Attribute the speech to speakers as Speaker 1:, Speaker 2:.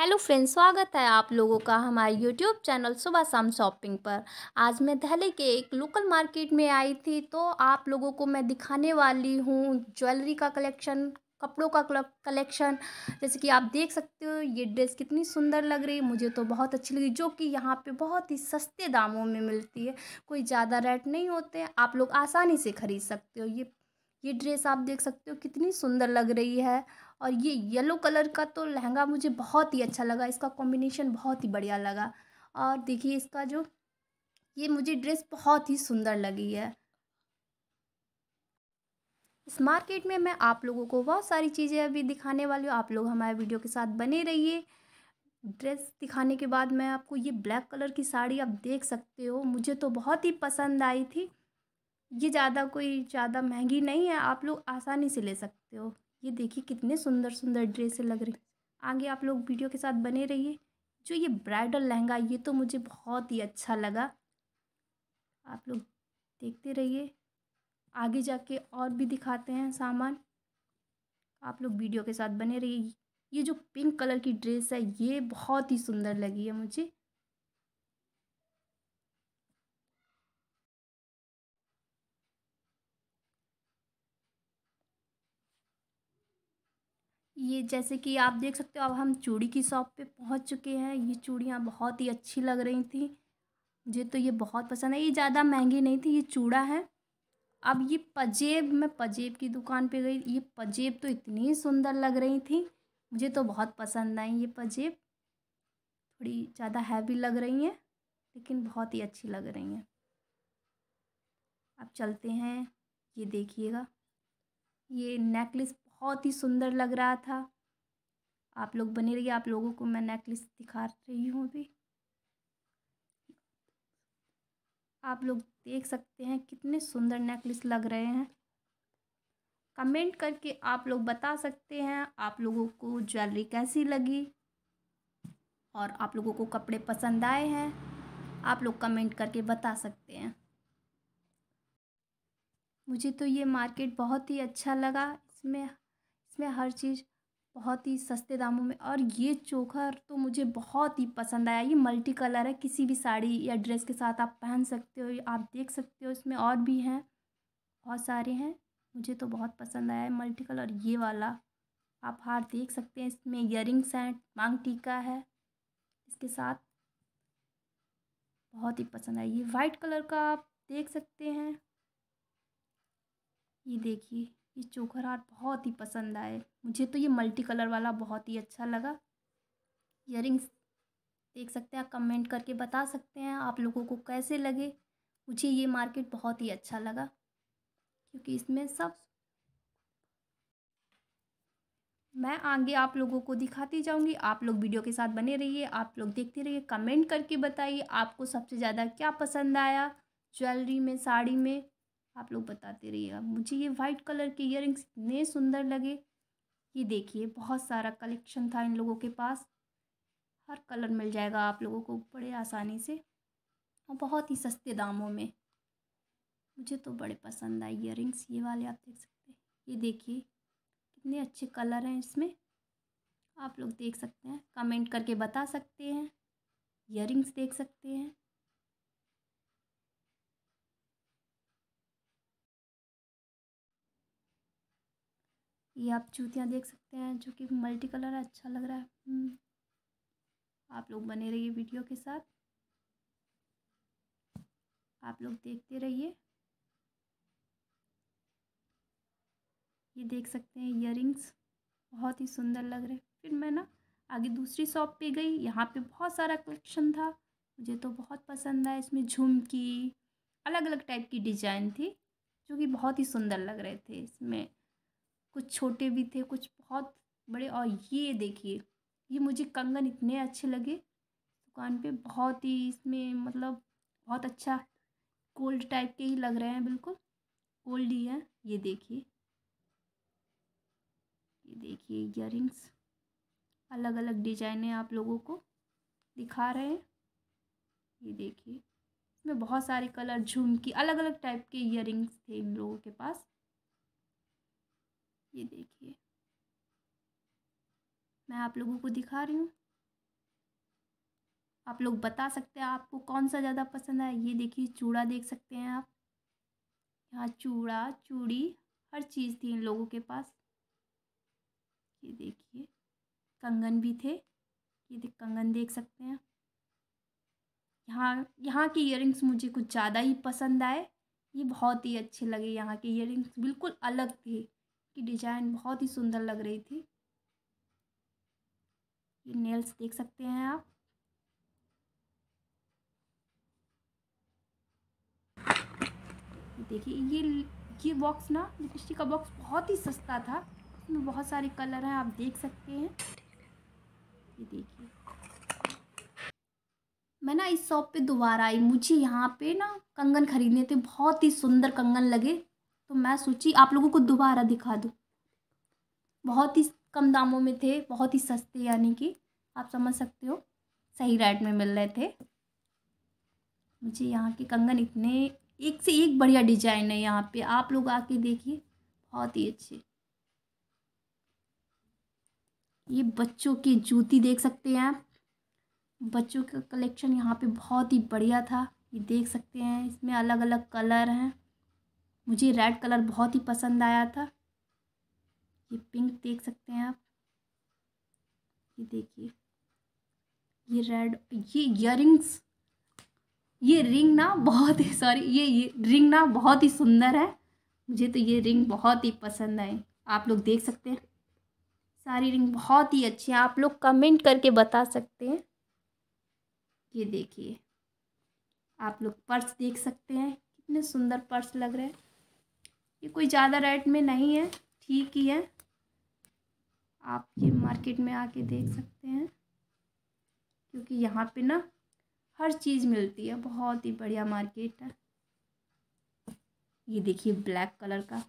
Speaker 1: Hello friends स्वागत है आप लोगों का हमारे यूट्यूब चैनल सुबह शाम शॉपिंग पर आज मैं दिल्ली के एक लोकल मार्केट में आई थी तो आप लोगों को मैं दिखाने वाली हूँ ज्वेलरी का कलेक्शन कपड़ों का कलेक्शन जैसे कि आप देख सकते हो ये ड्रेस कितनी सुंदर लग रही है मुझे तो बहुत अच्छी लगी जो कि यहाँ पे बहुत ही सस्ते दामों में मिलती है कोई ज़्यादा रेट नहीं होते आप लोग आसानी से खरीद सकते हो ये ये ड्रेस आप देख सकते हो कितनी सुंदर लग रही है और ये येलो कलर का तो लहंगा मुझे बहुत ही अच्छा लगा इसका कॉम्बिनेशन बहुत ही बढ़िया लगा और देखिए इसका जो ये मुझे ड्रेस बहुत ही सुंदर लगी है इस मार्केट में मैं आप लोगों को बहुत सारी चीज़ें अभी दिखाने वाली हूँ आप लोग हमारे वीडियो के साथ बने रहिए ड्रेस दिखाने के बाद मैं आपको ये ब्लैक कलर की साड़ी आप देख सकते हो मुझे तो बहुत ही पसंद आई थी ये ज़्यादा कोई ज़्यादा महंगी नहीं है आप लोग आसानी से ले सकते हो ये देखिए कितने सुंदर सुंदर ड्रेसें लग रही आगे आप लोग वीडियो के साथ बने रहिए जो ये ब्राइडल लहंगा ये तो मुझे बहुत ही अच्छा लगा आप लोग देखते रहिए आगे जाके और भी दिखाते हैं सामान आप लोग वीडियो के साथ बने रहिए ये जो पिंक कलर की ड्रेस है ये बहुत ही सुंदर लगी है मुझे ये जैसे कि आप देख सकते हो अब हम चूड़ी की शॉप पे पहुंच चुके हैं ये चूड़ियाँ बहुत ही अच्छी लग रही थी मुझे तो ये बहुत पसंद है ये ज़्यादा महंगी नहीं थी ये चूड़ा है अब ये पजेब मैं पजेब की दुकान पे गई ये पजेब तो इतनी सुंदर लग रही थी मुझे तो बहुत पसंद आई ये पजेब थोड़ी ज़्यादा हैवी लग रही हैं लेकिन बहुत ही अच्छी लग रही हैं अब चलते हैं ये देखिएगा ये नेकलेस बहुत ही सुंदर लग रहा था आप लोग बने रहिए आप लोगों को मैं नेकलेस दिखा रही हूँ अभी आप लोग देख सकते हैं कितने सुंदर नेकलेस लग रहे हैं कमेंट करके आप लोग बता सकते हैं आप लोगों को ज्वेलरी कैसी लगी और आप लोगों को कपड़े पसंद आए हैं आप लोग कमेंट करके बता सकते हैं मुझे तो ये मार्केट बहुत ही अच्छा लगा इसमें इसमें हर चीज़ बहुत ही सस्ते दामों में और ये चोखर तो मुझे बहुत ही पसंद आया ये मल्टी कलर है किसी भी साड़ी या ड्रेस के साथ आप पहन सकते हो आप देख सकते हो इसमें और भी हैं बहुत सारे हैं मुझे तो बहुत पसंद आया है मल्टी कलर ये वाला आप हार देख सकते हैं इसमें रिंग्स हैं मांग टीका है इसके साथ बहुत ही पसंद आई ये वाइट कलर का आप देख सकते हैं ये देखिए ये चोकर हार बहुत ही पसंद आए मुझे तो ये मल्टी कलर वाला बहुत ही अच्छा लगा इयर देख सकते हैं आप कमेंट करके बता सकते हैं आप लोगों को कैसे लगे मुझे ये मार्केट बहुत ही अच्छा लगा क्योंकि इसमें सब मैं आगे आप लोगों को दिखाती जाऊंगी आप लोग वीडियो के साथ बने रहिए आप लोग देखते रहिए कमेंट करके बताइए आपको सबसे ज़्यादा क्या पसंद आया ज्वेलरी में साड़ी में आप लोग बताते रहिएगा मुझे ये वाइट कलर के इयर इतने सुंदर लगे ये देखिए बहुत सारा कलेक्शन था इन लोगों के पास हर कलर मिल जाएगा आप लोगों को बड़े आसानी से और बहुत ही सस्ते दामों में मुझे तो बड़े पसंद आए इयर ये वाले आप देख सकते हैं ये देखिए कितने अच्छे कलर हैं इसमें आप लोग देख सकते हैं कमेंट करके बता सकते हैं इयर देख सकते हैं ये आप जूतियाँ देख सकते हैं जो कि मल्टी कलर है अच्छा लग रहा है हम्म। आप लोग बने रहिए वीडियो के साथ आप लोग देखते रहिए ये देख सकते हैं इयर बहुत ही सुंदर लग रहे फिर मैं ना आगे दूसरी शॉप पे गई यहाँ पे बहुत सारा कलेक्शन था मुझे तो बहुत पसंद आया इसमें झुमकी अलग अलग टाइप की डिजाइन थी जो कि बहुत ही सुंदर लग रहे थे इसमें कुछ छोटे भी थे कुछ बहुत बड़े और ये देखिए ये मुझे कंगन इतने अच्छे लगे दुकान पे बहुत ही इसमें मतलब बहुत अच्छा गोल्ड टाइप के ही लग रहे हैं बिल्कुल गोल्ड ही है ये देखिए ये देखिए इयर अलग अलग डिजाइने आप लोगों को दिखा रहे हैं ये देखिए इसमें बहुत सारे कलर झुमकी अलग अलग टाइप के इयर थे इन लोगों के पास ये देखिए मैं आप लोगों को दिखा रही हूँ आप लोग बता सकते हैं आपको कौन सा ज़्यादा पसंद है ये देखिए चूड़ा देख सकते हैं आप यहाँ चूड़ा चूड़ी हर चीज़ थी इन लोगों के पास ये देखिए कंगन भी थे ये देख कंगन देख सकते हैं यहाँ यहाँ के इयर मुझे कुछ ज़्यादा ही पसंद आए ये बहुत ही अच्छे लगे यहाँ के इयर बिल्कुल अलग थे की डिज़ाइन बहुत ही सुंदर लग रही थी ये नेल्स देख सकते हैं आप देखिए ये ये बॉक्स ना लिपस्टिक का बॉक्स बहुत ही सस्ता था इसमें बहुत सारे कलर हैं आप देख सकते हैं ये देखिए मैं ना इस शॉप पे दोबारा आई मुझे यहाँ पे ना कंगन खरीदने थे बहुत ही सुंदर कंगन लगे तो मैं सोची आप लोगों को दोबारा दिखा दूँ बहुत ही कम दामों में थे बहुत ही सस्ते यानी कि आप समझ सकते हो सही रेट में मिल रहे थे मुझे यहाँ के कंगन इतने एक से एक बढ़िया डिजाइन है यहाँ पे आप लोग आके देखिए बहुत ही अच्छे ये बच्चों की जूती देख सकते हैं बच्चों का कलेक्शन यहाँ पे बहुत ही बढ़िया था ये देख सकते हैं इसमें अलग अलग कलर हैं मुझे रेड कलर बहुत ही पसंद आया था ये पिंक देख सकते हैं आप ये देखिए ये रेड ये इयर ये रिंग ना बहुत ही सॉरी ये ये रिंग ना बहुत ही सुंदर है मुझे तो ये रिंग बहुत ही पसंद आई आप लोग देख सकते हैं सारी रिंग बहुत ही अच्छी है आप लोग कमेंट करके बता सकते हैं ये देखिए आप लोग पर्स देख सकते हैं कितने सुंदर पर्स लग रहे हैं ये कोई ज़्यादा रेट में नहीं है ठीक ही है आप ये मार्केट में आके देख सकते हैं क्योंकि यहाँ पे ना हर चीज़ मिलती है बहुत ही बढ़िया मार्केट है ये देखिए ब्लैक कलर का